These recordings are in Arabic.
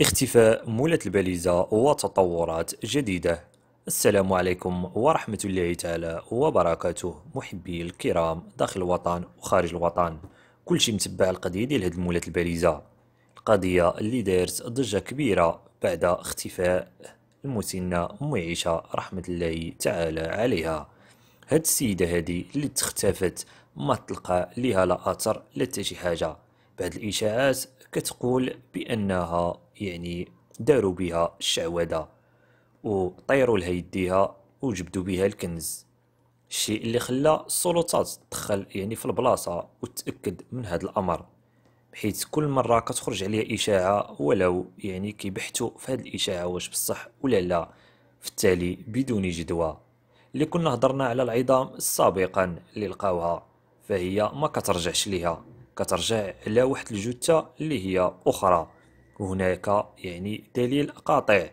اختفاء مولة الباليزة وتطورات جديدة السلام عليكم ورحمة الله تعالى وبركاته محبي الكرام داخل الوطن وخارج الوطن كل شيء متبع القضية ديال هاد مولة الباليزة القضية اللي دارت ضجة كبيرة بعد اختفاء المسنة أم عيشة رحمة الله تعالى عليها هاد السيدة هادي اللي تختفت ما تلقى ليها لا أثر لا شي حاجة بعد الإشاعات كتقول بأنها يعني داروا بها الشعوذة وطيروا لها يديها وجبدوا بها الكنز الشيء اللي خلى السلطات تدخل يعني في البلاصه وتاكد من هذا الامر بحيث كل مره كتخرج عليها اشاعه ولو يعني كيبحثوا في هذه الاشاعه واش بصح ولا لا في التالي بدون جدوى اللي كنا هضرنا على العظام سابقا اللي لقاوها فهي ما كترجعش ليها كترجع على واحد الجثه اللي هي اخرى وهناك يعني دليل قاطع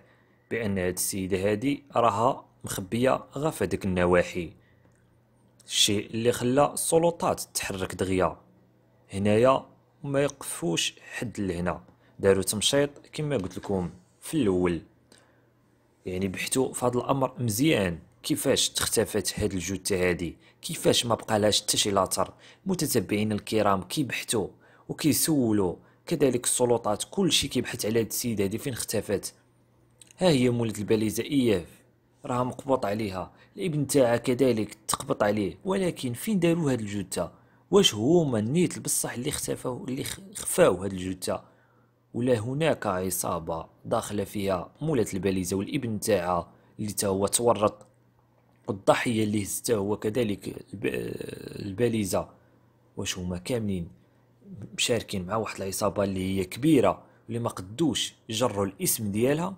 بان هاد السيده هادي راها مخبيه غا في النواحي الشيء اللي خلى السلطات تحرك دغيا هنايا ما يقفوش حد لهنا داروا تمشيط كما قلت لكم في الاول يعني بحثوا في هذا الامر مزيان كيفاش تختفت هاد الجثه هادي كيفاش ما بقالهاش حتى شي لاطر متتبعين الكرام كيبحثوا وكيسولوا كذلك السلطات كلشي كيبحث على هاد السيده هادي فين اختفت ها هي مولد الباليزه اياف راها مقبوط عليها الابن تاعها كذلك تقبط عليه ولكن فين دارو هاد الجثه واش هما النيت بصح اللي اختفوا اللي خفاو هاد الجثه ولا هناك عصابه داخله فيها مولات الباليزه والابن تاعها اللي تا هو تورط والضحيه اللي هزته هو كذلك الباليزه واش هما كاملين مشاركين مع واحد العصابه اللي هي كبيره اللي ما قدوش يجروا الاسم ديالها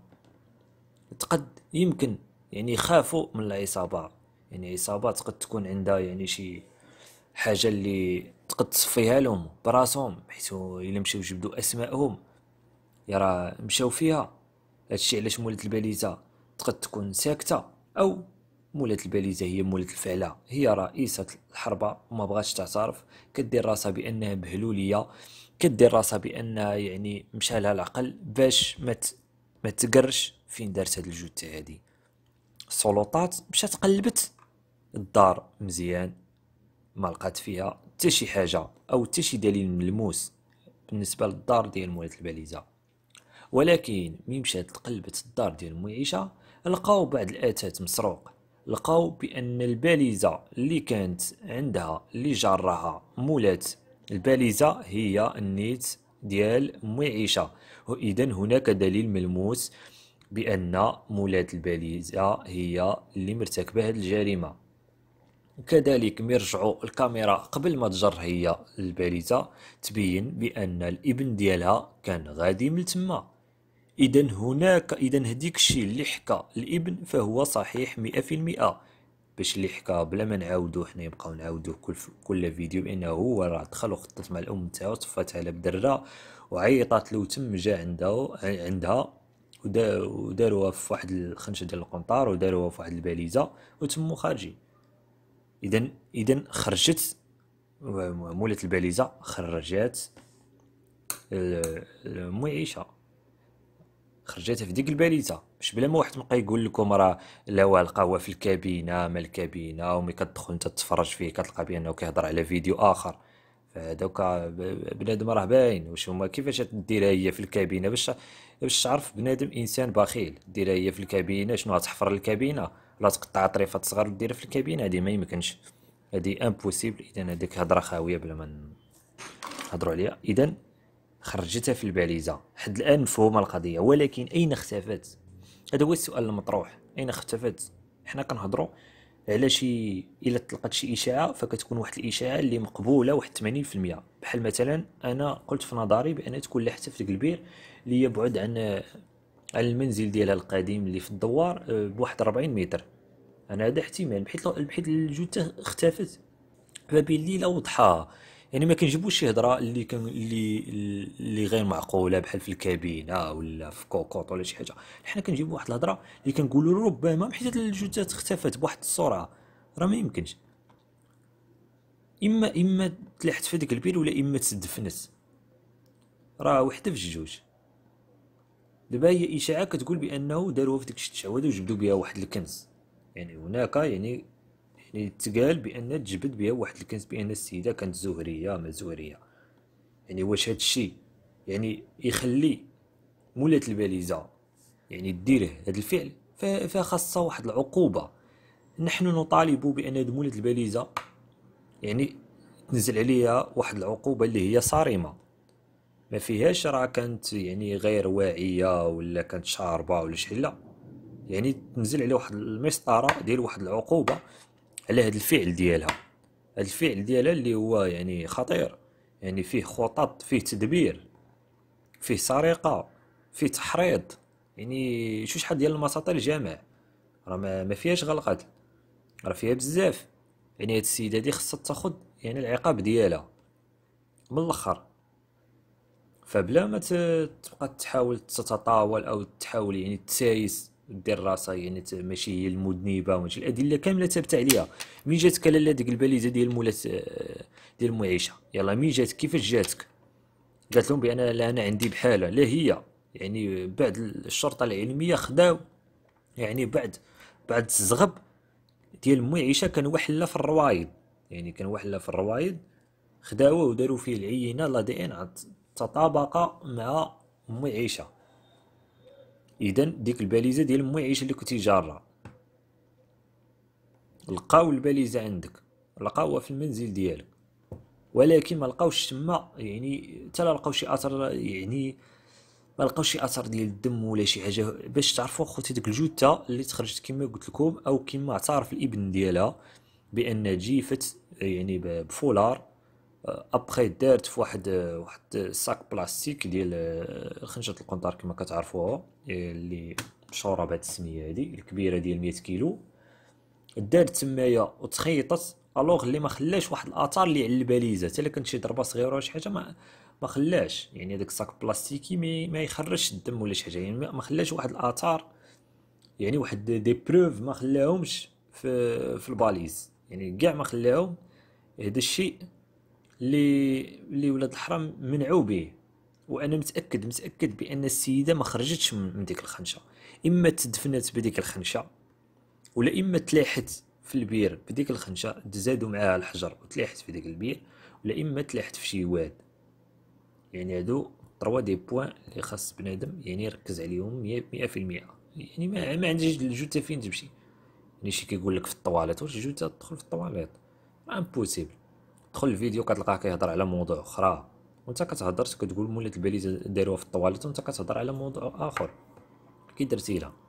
تقد يمكن يعني يخافوا من العصابه يعني عصابات قد تكون عندها يعني شي حاجه اللي تقد تصفيها لهم براسهم حيث الا مشاو جبدوا اسمائهم يرى يعني مشاو فيها هادشي علاش مولات الباليزه تقد تكون ساكته او مولات الباليزه هي مولات الفعله هي رئيسه الحربه وما بغاتش تعترف كدير راسها بانها بهلوليه كدير راسها بان يعني مشى لها العقل باش ما مت تقرش فين دارت هاد الجثه هادي السلطات مشات قلبت الدار مزيان ما لقات فيها حتى شي حاجه او حتى شي دليل ملموس بالنسبه للدار ديال مولات الباليزه ولكن مين مشات تقلبت الدار ديال المعيشه لقاو بعض الاثاث مسروق لقاو بان الباليزه اللي كانت عندها اللي جرها مولات الباليزه هي النيت ديال معيشه واذا هناك دليل ملموس بان مولات الباليزه هي اللي مرتكبه هذه الجريمه كذلك مرجعوا الكاميرا قبل ما تجر هي الباليزه تبين بان الابن ديالها كان غادي من تما إذا هناك إذا هديك الشيء اللي حكى الابن فهو صحيح مئة في المئة باش اللي حكى بلا ما نعاودوه حنا نبقاو نعاودوه كل كل فيديو بانه هو راه دخل وخطط مع الام تاعو صفات على بدرة وعيطات له تم جا عندها عندها وداروها في واحد الخنشه ديال القنطار وداروها في واحد الباليزه وتمو خارجين اذا اذا خرجت مولات الباليزه خرجات المعيشه خرجات في ديك الباليته باش بلا ما واحد بقى يقول لكم راه لا هو القهوه في الكابينه ما الكابينه ومي كتدخل انت تتفرج فيه كتلقى بانه كيهضر على فيديو اخر فهذوك بنادم راه باين واش هما كيفاش ديرها هي في الكابينه باش باش تعرف بنادم انسان بخيل ديرها هي في الكابينه شنو غتحفر الكابينه ولا تقطع طريفات صغار وديرها في الكابينه هذه ما يمكنش هذه امبوسيبل اذا هذيك هضره خاويه بلا ما نهضروا عليها اذا خرجتها في الباليزه حد الان مفهومه القضيه ولكن اين اختفت هذا هو السؤال المطروح اين اختفت حنا كنهضروا على شي الا تلقات شي اشاعه فكتكون واحد الاشاعه اللي مقبوله واحد 80% بحال مثلا انا قلت في نظري بان تكون لحته في الكبير اللي يبعد عن عن المنزل ديالها القديم اللي في الدوار آه، بواحد 40 متر انا هذا احتمال بحيث بحيث الجثه اختفت فبالليل وضحاها يعني ما كنجيبوش شي هضره اللي كان اللي اللي غير معقوله بحال في الكابينه ولا في كوكوط ولا شي حاجه حنا كنجيبو واحد الهضره اللي كنقولوا ربما حيت الجثث اختفت بواحد السرعه راه ما يمكنش اما اما تلحت في ديك البيل ولا اما تدفنت راه وحده في الجوج دابا هي اشاعه كتقول بانه داروها في ديك الشتشعوذه وجبدوا بها واحد الكنز يعني هناك يعني تقال بان تجبد بها واحد الكنز بان السيده كانت زهريه ما زهريه يعني واش هاد الشيء يعني يخلي مولات الباليزه يعني دير هذا الفعل فخاصه واحد العقوبه نحن نطالب بان مولات الباليزه يعني تنزل عليها واحد العقوبه اللي هي صارمه ما فيهاش راه كانت يعني غير واعيه ولا كانت شاربه ولا شي لا يعني تنزل عليه واحد المسطره ديال واحد العقوبه على هذا الفعل ديالها هذا الفعل ديالها اللي هو يعني خطير يعني فيه خطط فيه تدبير فيه سرقه فيه تحريض يعني شو شحال ديال المساطيل الجامع راه ما فيهاش غلقات راه فيها بزاف يعني هاد السيده دي خصها تاخد يعني العقاب ديالها من الاخر فبلا ما تبقى تحاول تتطاول او تحاول يعني تسايس دير راسها يعني ماشي هي المذنبه وماشي الادله كامله ثابته عليها مين جاتك لاله ديك الباليزه ديال مولات آه، ديال معيشه يلا مين جاتك كيفاش جاتك قالت لهم بان لا انا عندي بحاله لا هي يعني بعد الشرطه العلميه خداو يعني بعد بعد الزغب ديال معيشه كان وحله في الروايد يعني كان وحله في الروايد خداوه وداروا فيه العينه لا دي ان تطابق مع ام عيشه اذا ديك الباليزه ديال مو عيشه اللي كنتي جاره لقاو الباليزه عندك لقاوها في المنزل ديالك ولكن ما لقاوش تما يعني حتى لا لقاو شي اثر يعني ما لقاوش شي اثر ديال الدم ولا شي حاجه باش تعرفوا خوتي ديك الجثه اللي تخرجت كما قلت لكم او كما اعترف الابن ديالها بان جيفت يعني بفولار ابخي دارت في واحد واحد ساك بلاستيك ديال خنجه القنطار كما كتعرفوها اللي مشهوره بهاد السميه هادي الكبيره ديال 100 كيلو دارت تمايا وتخيطت الوغ اللي ما خلاش واحد الاثار اللي على الباليزه حتى الا كانت شي ضربه صغيره ولا شي حاجه ما ما خلاش يعني داك الساك بلاستيكي ما يخرجش الدم ولا شي حاجه يعني ما خلاش واحد الاثار يعني واحد دي بروف ما خلاهمش في في الباليز يعني كاع ما خلاهم هذا الشيء اللي اللي ولاد الحرام منعوا به وانا متاكد متاكد بان السيده ما خرجتش من ديك الخنشه اما تدفنت بديك الخنشه ولا اما تلاحت في البير بديك الخنشه تزادوا معاها الحجر وتلاحت في ديك البير ولا اما تلاحت في شي واد يعني هادو تروا دي بوان اللي خاص بنادم يعني يركز عليهم 100% يعني ما, ما عنديش الجوته فين تمشي يعني شي كيقول لك في الطواليت واش الجوته تدخل في الطواليت امبوسيبل تدخل الفيديو كتلقاه كيهضر على موضوع اخرى وانت كتهضر كتقول مولات الباليزه داروها في الطواليت وانت كتهضر على موضوع اخر كي درتي لها